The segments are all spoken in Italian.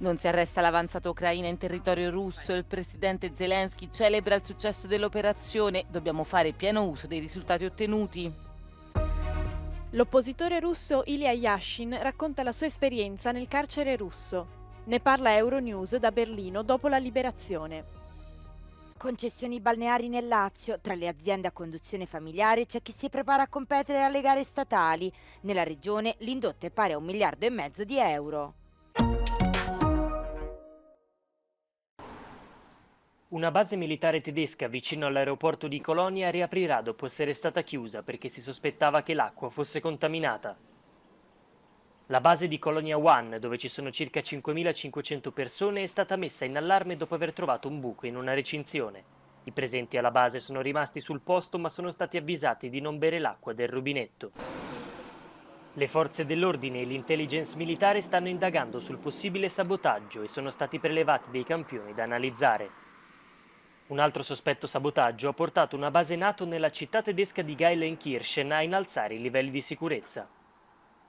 Non si arresta l'avanzata ucraina in territorio russo, il presidente Zelensky celebra il successo dell'operazione, dobbiamo fare pieno uso dei risultati ottenuti. L'oppositore russo Ilya Yashin racconta la sua esperienza nel carcere russo. Ne parla Euronews da Berlino dopo la liberazione. Concessioni balneari nel Lazio, tra le aziende a conduzione familiare c'è chi si prepara a competere alle gare statali. Nella regione l'indotto è pari a un miliardo e mezzo di euro. Una base militare tedesca vicino all'aeroporto di Colonia riaprirà dopo essere stata chiusa perché si sospettava che l'acqua fosse contaminata. La base di Colonia One, dove ci sono circa 5.500 persone, è stata messa in allarme dopo aver trovato un buco in una recinzione. I presenti alla base sono rimasti sul posto ma sono stati avvisati di non bere l'acqua del rubinetto. Le forze dell'ordine e l'intelligence militare stanno indagando sul possibile sabotaggio e sono stati prelevati dei campioni da analizzare. Un altro sospetto sabotaggio ha portato una base NATO nella città tedesca di Geilenkirchen a innalzare i livelli di sicurezza.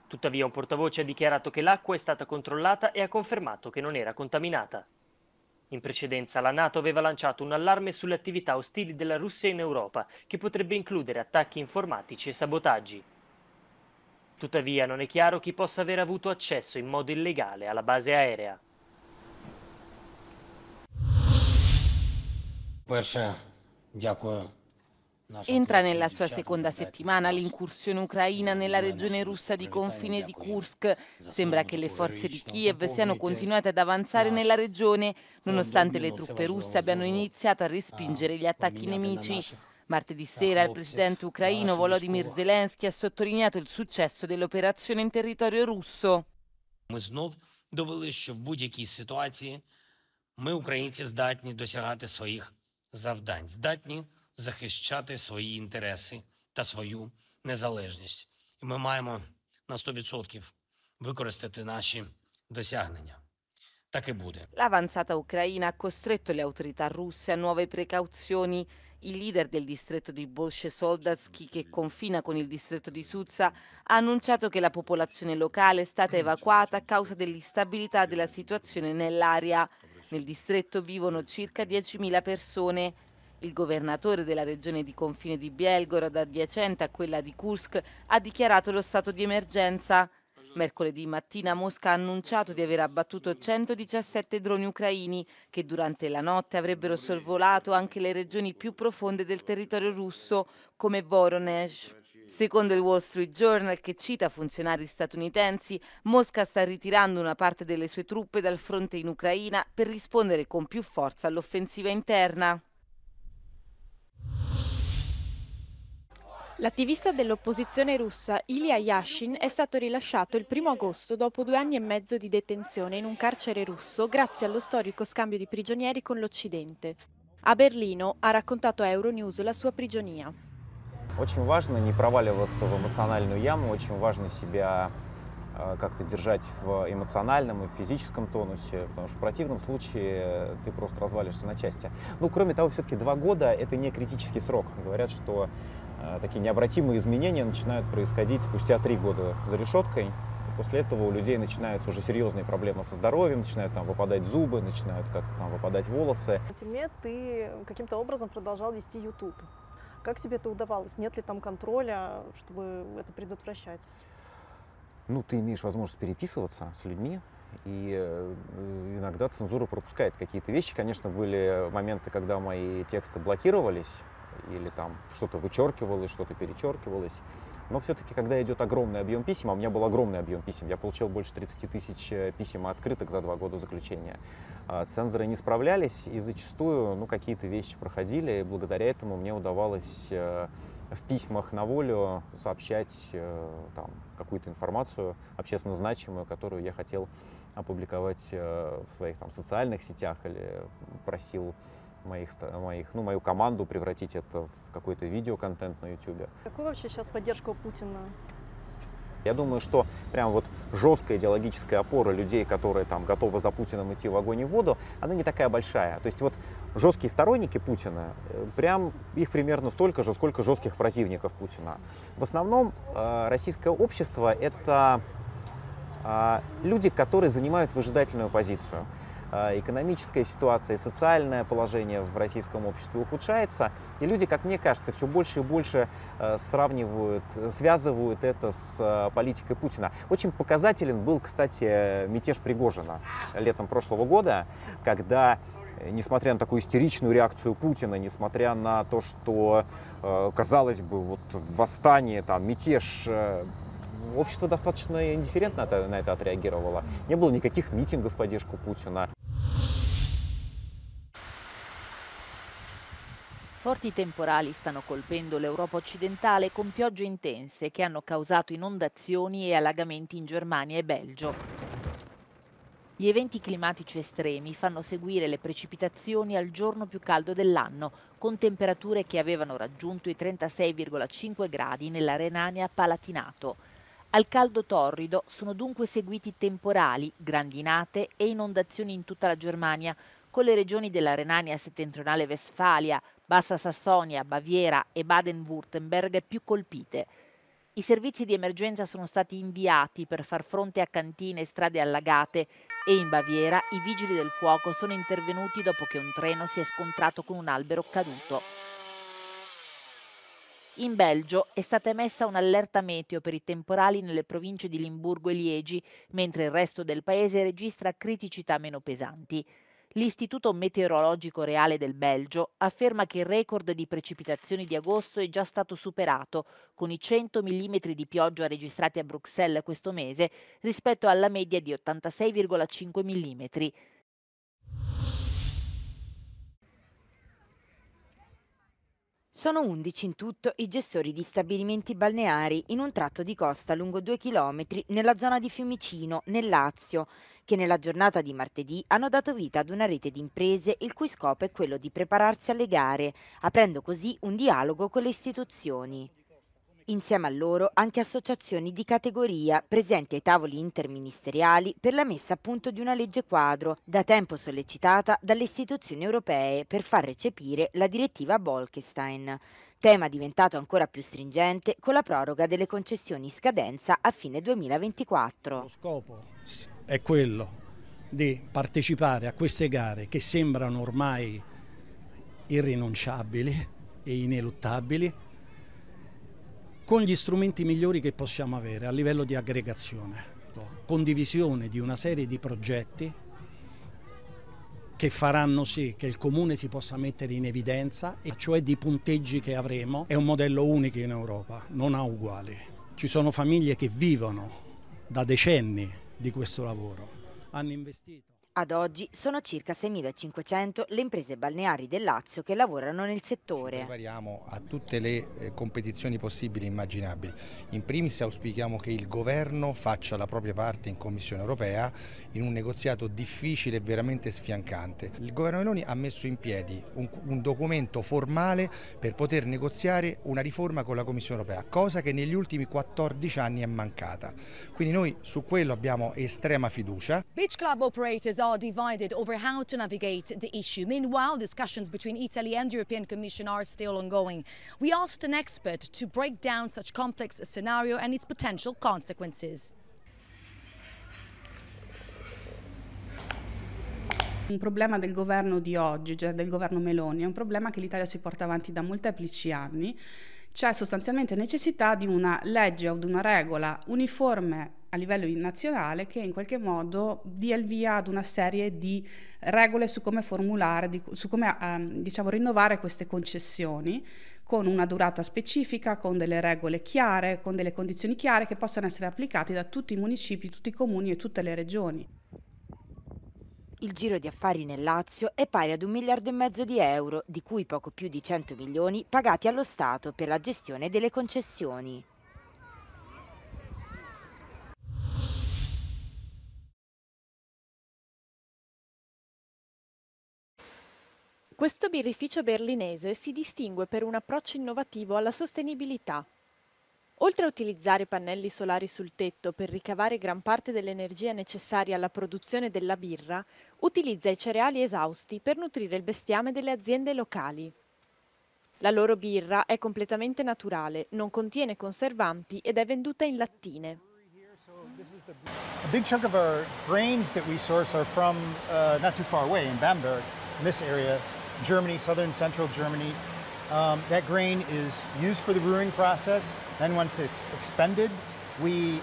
Tuttavia un portavoce ha dichiarato che l'acqua è stata controllata e ha confermato che non era contaminata. In precedenza la Nato aveva lanciato un allarme sulle attività ostili della Russia in Europa, che potrebbe includere attacchi informatici e sabotaggi. Tuttavia non è chiaro chi possa aver avuto accesso in modo illegale alla base aerea. Перше, дякую. Entra nella sua seconda settimana l'incursione ucraina nella regione russa di confine di Kursk. Sembra che le forze di Kiev siano continuate ad avanzare nella regione, nonostante le truppe russe abbiano iniziato a respingere gli attacchi nemici. Martedì sera il presidente ucraino Volodymyr Zelensky ha sottolineato il successo dell'operazione in territorio russo. Ми українці здатні досягати своїх завдань, здатні захищати свої інтереси та свою незалежність. І ми маємо на 100% використати наші досягнення. Так e bude. L'avanzata ucraina ha costretto le autorità russe a nuove precauzioni. Il leader del distretto di Bolsce Soldatsky, che confina con il distretto di Suzza, ha annunciato che la popolazione locale è stata evacuata a causa dell'instabilità della situazione nell'area. Nel distretto vivono circa 10.000 persone. Il governatore della regione di confine di Bielgorod, adiacente a quella di Kursk, ha dichiarato lo stato di emergenza. Mercoledì mattina Mosca ha annunciato di aver abbattuto 117 droni ucraini che durante la notte avrebbero sorvolato anche le regioni più profonde del territorio russo, come Voronezh. Secondo il Wall Street Journal, che cita funzionari statunitensi, Mosca sta ritirando una parte delle sue truppe dal fronte in Ucraina per rispondere con più forza all'offensiva interna. L'attivista dell'opposizione russa Ilya Yashin è stato rilasciato il 1 agosto dopo due anni e mezzo di detenzione in un carcere russo grazie allo storico scambio di prigionieri con l'Occidente. A Berlino ha raccontato a Euronews la sua prigionia. Очень важно не проваливаться в эмоциональную яму, очень важно себя э, как-то держать в эмоциональном и физическом тонусе, потому что в противном случае ты просто развалишься на части. Ну, кроме того, все-таки два года — это не критический срок. Говорят, что э, такие необратимые изменения начинают происходить спустя три года за решеткой. после этого у людей начинаются уже серьезные проблемы со здоровьем, начинают там выпадать зубы, начинают как-то там выпадать волосы. В тюрьме ты каким-то образом продолжал вести YouTube. Как тебе это удавалось? Нет ли там контроля, чтобы это предотвращать? Ну, ты имеешь возможность переписываться с людьми, и э, иногда цензура пропускает какие-то вещи. Конечно, были моменты, когда мои тексты блокировались, или там что-то вычеркивалось, что-то перечеркивалось. Но все-таки, когда идет огромный объем писем, а у меня был огромный объем писем, я получил больше 30 тысяч э, писем открыток за два года заключения, а, цензоры не справлялись, и зачастую ну, какие-то вещи проходили, и благодаря этому мне удавалось э, в письмах на волю сообщать э, там, какую-то информацию общественно значимую, которую я хотел опубликовать в своих там, социальных сетях или просил моих, моих, ну, мою команду, превратить это в какой-то видеоконтент на YouTube. Какую вообще сейчас поддержка у Путина? Я думаю, что прям вот жесткая идеологическая опора людей, которые там готовы за Путиным идти в огонь и в воду, она не такая большая. То есть вот жесткие сторонники Путина, э, прям их примерно столько же, сколько жестких противников Путина. В основном э, российское общество — это э, люди, которые занимают выжидательную позицию. А, экономическая ситуация, социальное положение в российском обществе ухудшается, и люди, как мне кажется, все больше и больше э, сравнивают, связывают это с э, политикой Путина. Очень показателен был, кстати, мятеж Пригожина летом прошлого года, когда э, несмотря на такую истеричную реакцию Путина, несмотря на то, что, казалось бы, вот восстание, там, мятеж общество достаточно индифферентно на это отреагировало. Не было никаких митингов в поддержку Путина. Forti temporali stanno colpendo l'Europa occidentale con piogge intense che hanno causato inondazioni e allagamenti in Germania e Belgio. Gli eventi climatici estremi fanno seguire le precipitazioni al giorno più caldo dell'anno, con temperature che avevano raggiunto i 36,5 gradi nella Renania-Palatinato. Al caldo torrido sono dunque seguiti temporali, grandinate e inondazioni in tutta la Germania, con le regioni della Renania settentrionale Westfalia, Bassa Sassonia, Baviera e Baden-Württemberg più colpite. I servizi di emergenza sono stati inviati per far fronte a cantine e strade allagate e in Baviera i vigili del fuoco sono intervenuti dopo che un treno si è scontrato con un albero caduto. In Belgio è stata emessa un'allerta meteo per i temporali nelle province di Limburgo e Liegi, mentre il resto del paese registra criticità meno pesanti. L'Istituto Meteorologico Reale del Belgio afferma che il record di precipitazioni di agosto è già stato superato, con i 100 mm di pioggia registrati a Bruxelles questo mese rispetto alla media di 86,5 mm. Sono 11 in tutto i gestori di stabilimenti balneari in un tratto di costa lungo 2 km nella zona di Fiumicino, nel Lazio, che nella giornata di martedì hanno dato vita ad una rete di imprese il cui scopo è quello di prepararsi alle gare, aprendo così un dialogo con le istituzioni insieme a loro anche associazioni di categoria presenti ai tavoli interministeriali per la messa a punto di una legge quadro, da tempo sollecitata dalle istituzioni europee per far recepire la direttiva Bolkestein tema diventato ancora più stringente con la proroga delle concessioni in scadenza a fine 2024. Lo scopo è quello di partecipare a queste gare che sembrano ormai irrinunciabili e ineluttabili con gli strumenti migliori che possiamo avere a livello di aggregazione, condivisione di una serie di progetti che faranno sì che il comune si possa mettere in evidenza, e cioè di punteggi che avremo, è un modello unico in Europa, non ha uguali. Ci sono famiglie che vivono da decenni di questo lavoro, hanno investito. Ad oggi sono circa 6.500 le imprese balneari del Lazio che lavorano nel settore. Ci prepariamo a tutte le eh, competizioni possibili e immaginabili. In primis auspichiamo che il governo faccia la propria parte in Commissione europea in un negoziato difficile e veramente sfiancante. Il governo Meloni ha messo in piedi un, un documento formale per poter negoziare una riforma con la Commissione europea, cosa che negli ultimi 14 anni è mancata. Quindi noi su quello abbiamo estrema fiducia. Beach Club Operators are divided over how to navigate the issue. Meanwhile, discussions between Italy and the European Commission are still ongoing. We asked an expert to break down such complex scenario and its potential consequences. Un problema del governo di oggi, cioè del governo Meloni, è un problema che l'Italia si porta avanti da molteplici anni. C'è sostanzialmente necessità di una legge o di una regola uniforme a livello nazionale che in qualche modo dia il via ad una serie di regole su come formulare, di, su come ehm, diciamo, rinnovare queste concessioni con una durata specifica, con delle regole chiare, con delle condizioni chiare che possano essere applicate da tutti i municipi, tutti i comuni e tutte le regioni. Il giro di affari nel Lazio è pari ad un miliardo e mezzo di euro, di cui poco più di 100 milioni pagati allo Stato per la gestione delle concessioni. Questo birrificio berlinese si distingue per un approccio innovativo alla sostenibilità. Oltre a utilizzare pannelli solari sul tetto per ricavare gran parte dell'energia necessaria alla produzione della birra, utilizza i cereali esausti per nutrire il bestiame delle aziende locali. La loro birra è completamente naturale, non contiene conservanti ed è venduta in lattine. A big chunk of our grains that we source are from uh, not too far away in Bamberg, in this area, Germany, southern central Germany. Um, that grain is used for the brewing process. Then once it's expended, we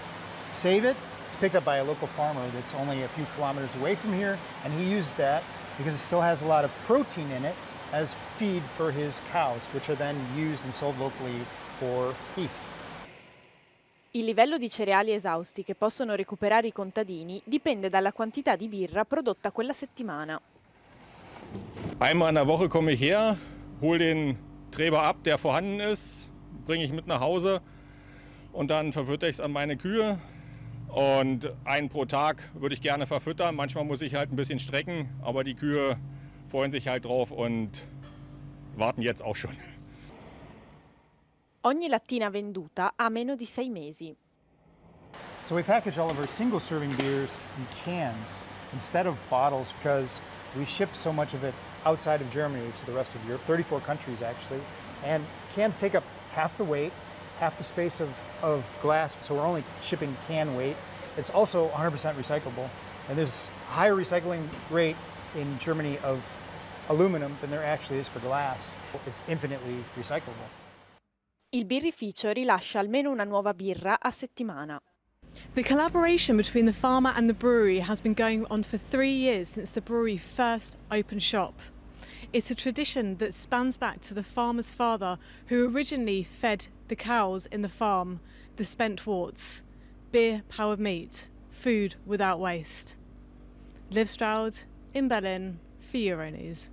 save it. It's picked up by a local farmer that's only a few kilometers away from here, and he uses that because it still has a lot of protein in it as feed for his cows, which are then used and sold locally for beef. Il livello di cereali esausti che possono recuperare i contadini dipende dalla quantità di birra prodotta quella settimana. Einmal in der Woche komme ich her, hole den Treber ab, der vorhanden ist, bringe ich mit nach Hause und dann verfütter ich es an meine Kühe. Und einen pro Tag würde ich gerne verfüttern. Manchmal muss ich halt ein bisschen strecken, aber die Kühe freuen sich halt drauf und warten jetzt auch schon. Ogni lattina venduta ha meno di sei mesi. So we package all of our single serving beers in cans instead of bottles because We ship so much of it outside of Germany to the rest of Europe, 34 countries actually. And cans take up half the weight, half the space of, of glass, so we're only shipping can weight. It's also 100% recyclable. And there's higher recycling rate in Germany of aluminum than there actually is for glass. It's infinitely recyclable. Il birrificio rilascia almeno una nuova birra a settimana. The collaboration between the farmer and the brewery has been going on for three years since the brewery first opened shop. It's a tradition that spans back to the farmer's father, who originally fed the cows in the farm the spent warts, beer powered meat, food without waste. Liv Stroud in Berlin for Euronews.